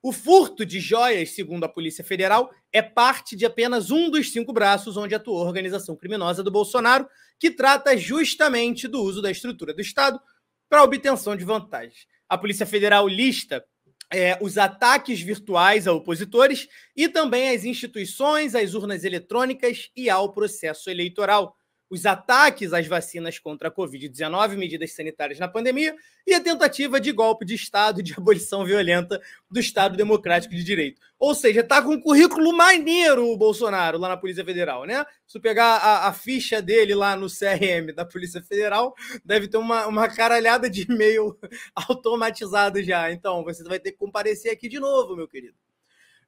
O furto de joias, segundo a Polícia Federal, é parte de apenas um dos cinco braços onde atuou a organização criminosa do Bolsonaro, que trata justamente do uso da estrutura do Estado para obtenção de vantagens. A Polícia Federal lista é, os ataques virtuais a opositores e também às instituições, às urnas eletrônicas e ao processo eleitoral os ataques às vacinas contra a Covid-19, medidas sanitárias na pandemia e a tentativa de golpe de Estado de abolição violenta do Estado Democrático de Direito. Ou seja, está com um currículo maneiro o Bolsonaro lá na Polícia Federal, né? Se pegar a, a, ficha dele lá no CRM da Polícia Federal, deve ter uma, uma caralhada de e-mail automatizado já. Então, você vai ter que comparecer aqui de novo, meu querido.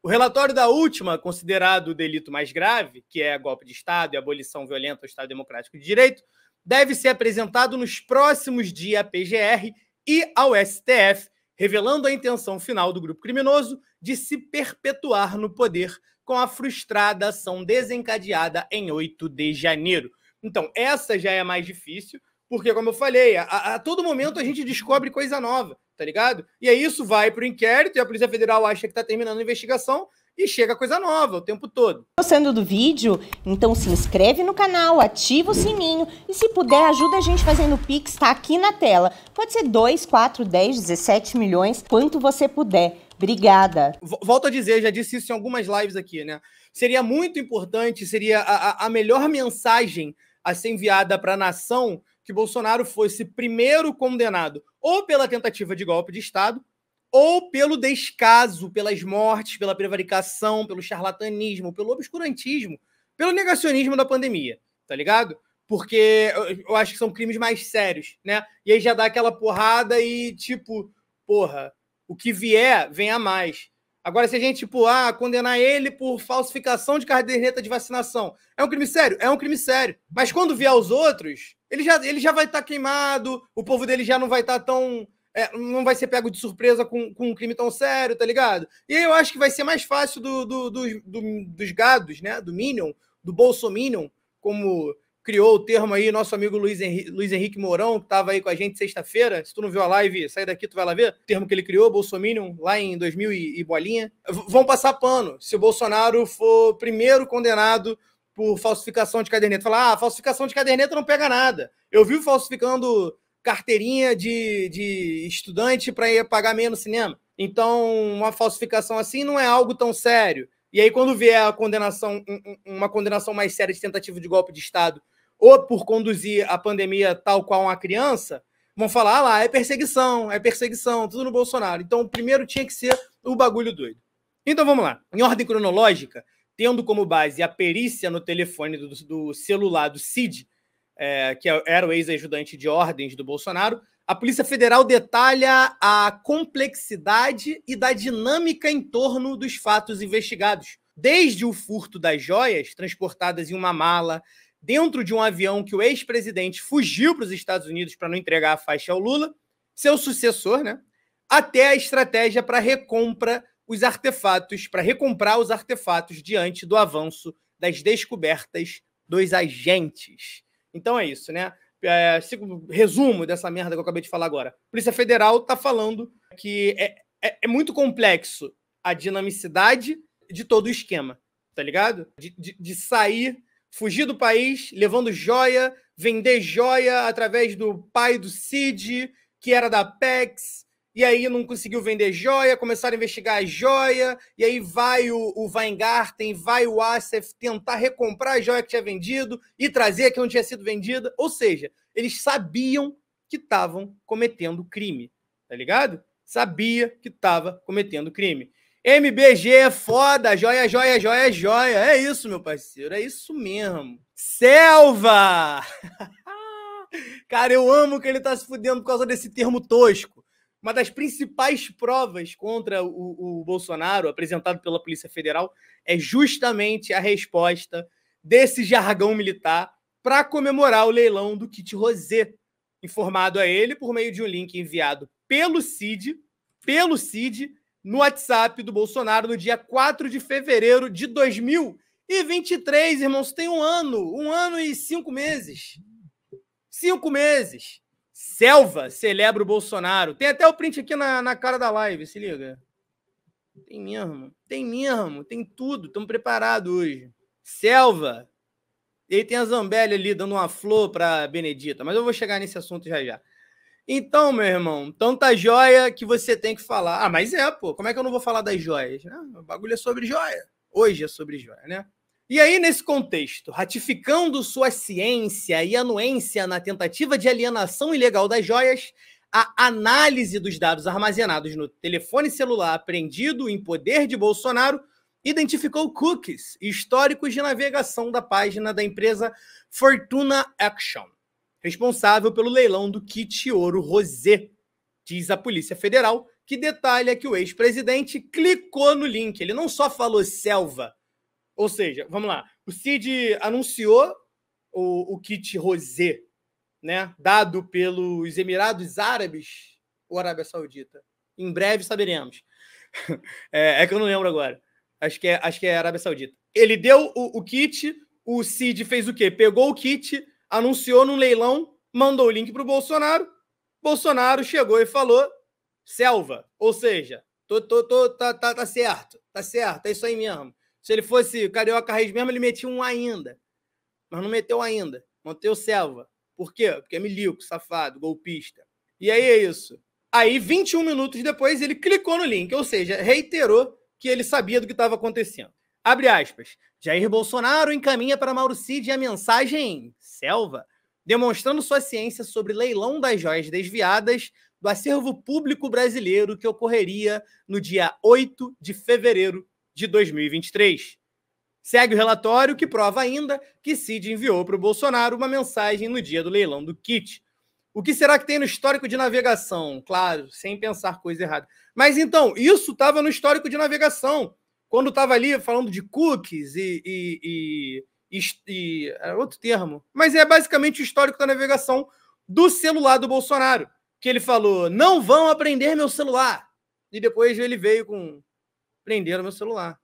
O relatório da última, considerado o delito mais grave, que é golpe de Estado e abolição violenta ao Estado Democrático de Direito, deve ser apresentado nos próximos dias à PGR e ao STF, revelando a intenção final do grupo criminoso de se perpetuar no poder com a frustrada ação desencadeada em 8 de janeiro. Então, essa já é mais difícil, porque, como eu falei, a, a todo momento a gente descobre coisa nova, tá ligado? E aí isso vai para o inquérito e a Polícia Federal acha que está terminando a investigação e chega coisa nova o tempo todo. Gostando do vídeo? Então se inscreve no canal, ativa o sininho e se puder ajuda a gente fazendo o Pix, tá aqui na tela. Pode ser 2, 4, 10, 17 milhões, quanto você puder. Obrigada. Volto a dizer, já disse isso em algumas lives aqui, né? Seria muito importante, seria a, a melhor mensagem a ser enviada para a nação que Bolsonaro fosse primeiro condenado ou pela tentativa de golpe de Estado ou pelo descaso, pelas mortes, pela prevaricação, pelo charlatanismo, pelo obscurantismo, pelo negacionismo da pandemia, tá ligado? Porque eu acho que são crimes mais sérios, né? E aí já dá aquela porrada e tipo, porra, o que vier, vem a mais. Agora, se a gente, tipo, ah, condenar ele por falsificação de caderneta de vacinação, é um crime sério? É um crime sério. Mas quando vier os outros, ele já, ele já vai estar tá queimado, o povo dele já não vai estar tá tão. É, não vai ser pego de surpresa com, com um crime tão sério, tá ligado? E aí eu acho que vai ser mais fácil do, do, do, do dos gados, né? Do Minion, do Bolsominion, como criou o termo aí, nosso amigo Luiz Henrique, Luiz Henrique Mourão, que estava aí com a gente sexta-feira. Se tu não viu a live, sai daqui, tu vai lá ver. O termo que ele criou, Bolsominion, lá em 2000 e, e bolinha. V vão passar pano se o Bolsonaro for primeiro condenado por falsificação de caderneta. Falar, ah, falsificação de caderneta não pega nada. Eu vi falsificando carteirinha de, de estudante para ir pagar menos no cinema. Então, uma falsificação assim não é algo tão sério. E aí, quando vier a condenação, uma condenação mais séria de tentativa de golpe de Estado ou por conduzir a pandemia tal qual uma criança, vão falar: ah lá, é perseguição, é perseguição, tudo no Bolsonaro. Então, primeiro tinha que ser o bagulho doido. Então vamos lá. Em ordem cronológica, tendo como base a perícia no telefone do, do celular do Cid, é, que é, era o ex-ajudante de ordens do Bolsonaro, a Polícia Federal detalha a complexidade e da dinâmica em torno dos fatos investigados. Desde o furto das joias transportadas em uma mala, dentro de um avião que o ex-presidente fugiu para os Estados Unidos para não entregar a faixa ao Lula, seu sucessor, né? Até a estratégia para recompra os artefatos, para recomprar os artefatos diante do avanço das descobertas dos agentes. Então é isso, né? É, resumo dessa merda que eu acabei de falar agora. A Polícia Federal está falando que é, é, é, muito complexo a dinamicidade de todo o esquema, tá ligado? de, de, de sair fugir do país, levando joia, vender joia através do pai do Cid, que era da Pex, e aí não conseguiu vender joia, começaram a investigar a joia, e aí vai o, o Weingarten, vai o Asef tentar recomprar a joia que tinha vendido e trazer a que não tinha sido vendida. Ou seja, eles sabiam que estavam cometendo crime, tá ligado? Sabia que estava cometendo crime. MBG é foda, joia, joia, joia, joia. É isso, meu parceiro, é isso mesmo. Selva! Cara, eu amo que ele tá se fudendo por causa desse termo tosco. Uma das principais provas contra o, o Bolsonaro, apresentado pela Polícia Federal, é justamente a resposta desse jargão militar para comemorar o leilão do kit Rosé, informado a ele por meio de um link enviado pelo CID, pelo CID, no WhatsApp do Bolsonaro no dia 4 de fevereiro de 2023, irmãos. Tem um ano, um ano e cinco meses. Cinco meses. Selva celebra o Bolsonaro. Tem até o print aqui na, na cara da live, se liga. Tem mesmo, tem mesmo, tem tudo. Estamos preparados hoje. Selva. E aí tem a Zambelli ali dando uma flor para Benedita, mas eu vou chegar nesse assunto já já. Então, meu irmão, tanta então tá joia que você tem que falar. Ah, mas é, pô, como é que eu não vou falar das joias? Ah, o bagulho é sobre joia. Hoje é sobre joia, né? E aí, nesse contexto, ratificando sua ciência e anuência na tentativa de alienação ilegal das joias, a análise dos dados armazenados no telefone celular apreendido em poder de Bolsonaro identificou cookies históricos de navegação da página da empresa Fortuna Action responsável pelo leilão do kit ouro rosé, diz a Polícia Federal, que detalha que o ex-presidente clicou no link. Ele não só falou selva, ou seja, vamos lá, o Cid anunciou o, o kit rosé, né, dado pelos Emirados Árabes ou Arábia Saudita. Em breve saberemos. é, é, que eu não lembro agora. Acho que é, acho que é Arábia Saudita. Ele deu o, o kit, o Cid fez o quê? Pegou o kit, anunciou num leilão, mandou o link para o Bolsonaro. Bolsonaro chegou e falou: selva. Ou seja, tô, tô, tô, tá, tá, tá certo, tá certo, é isso aí mesmo. Se ele fosse Carioca Raiz mesmo, ele metia um ainda. Mas não meteu ainda, manteu selva. Por quê? Porque é milico, safado, golpista. E aí é isso. Aí, 21 minutos depois, ele clicou no link, ou seja, reiterou que ele sabia do que estava acontecendo. Abre aspas. Jair Bolsonaro encaminha para Mauro Cid a mensagem Selva, demonstrando sua ciência sobre leilão das joias desviadas do acervo público brasileiro que ocorreria no dia 8 de fevereiro de 2023. Segue o relatório que prova ainda que Cid enviou para o Bolsonaro uma mensagem no dia do leilão do kit. O que será que tem no histórico de navegação? Claro, sem pensar coisa errada. Mas então, isso estava no histórico de navegação. Quando estava ali falando de cookies e, e, e, e é outro termo, mas é basicamente o histórico da navegação do celular do Bolsonaro, que ele falou: não vão aprender meu celular. E depois ele veio com prenderam meu celular.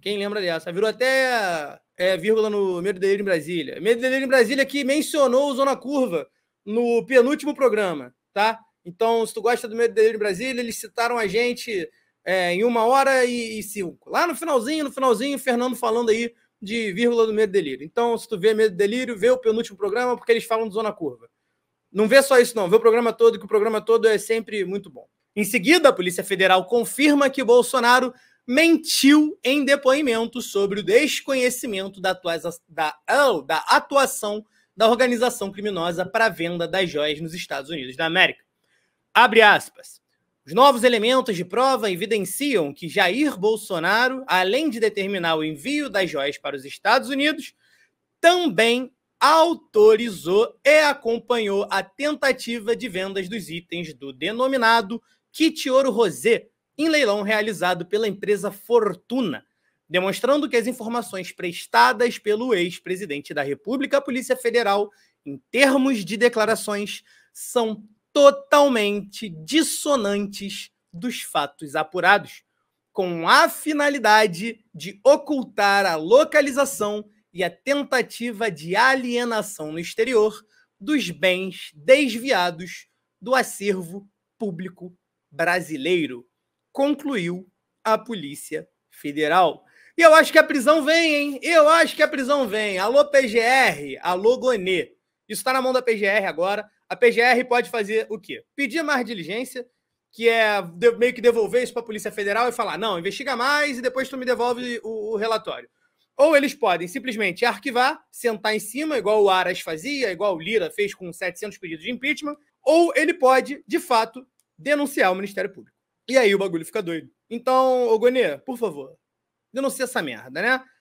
Quem lembra dessa? Virou até é, vírgula no Medo Delírio em Brasília. Medo Delírio em Brasília que mencionou o Zona Curva no penúltimo programa, tá? Então, se tu gosta do Medo Delírio em Brasília, eles citaram a gente é, em uma hora e, e cinco. Lá no finalzinho, no finalzinho, Fernando falando aí de vírgula do medo e delírio. Então, se tu vê medo e delírio, vê o penúltimo programa, porque eles falam de zona curva. Não vê só isso, não. Vê o programa todo, que o programa todo é sempre muito bom. Em seguida, a Polícia Federal confirma que Bolsonaro mentiu em depoimento sobre o desconhecimento da, atua da, oh, da atuação da organização criminosa para a venda das joias nos Estados Unidos da América. Abre aspas. Os novos elementos de prova evidenciam que Jair Bolsonaro, além de determinar o envio das joias para os Estados Unidos, também autorizou e acompanhou a tentativa de vendas dos itens do denominado kit ouro rosé em leilão realizado pela empresa Fortuna, demonstrando que as informações prestadas pelo ex-presidente da República à Polícia Federal em termos de declarações são totalmente dissonantes dos fatos apurados, com a finalidade de ocultar a localização e a tentativa de alienação no exterior dos bens desviados do acervo público brasileiro, concluiu a Polícia Federal. E eu acho que a prisão vem, hein? Eu acho que a prisão vem. Alô, PGR, alô, Gonê. Isso está na mão da PGR agora a PGR pode fazer o quê? Pedir mais diligência, que é meio que devolver isso para a Polícia Federal e falar: não, investiga mais e depois tu me devolve o, o relatório. Ou eles podem simplesmente arquivar, sentar em cima, igual o Aras fazia, igual o Lira fez com 700 pedidos de impeachment, ou ele pode, de fato, denunciar o Ministério Público. E aí o bagulho fica doido. Então, ô Gonê, por favor, denuncia essa merda, né?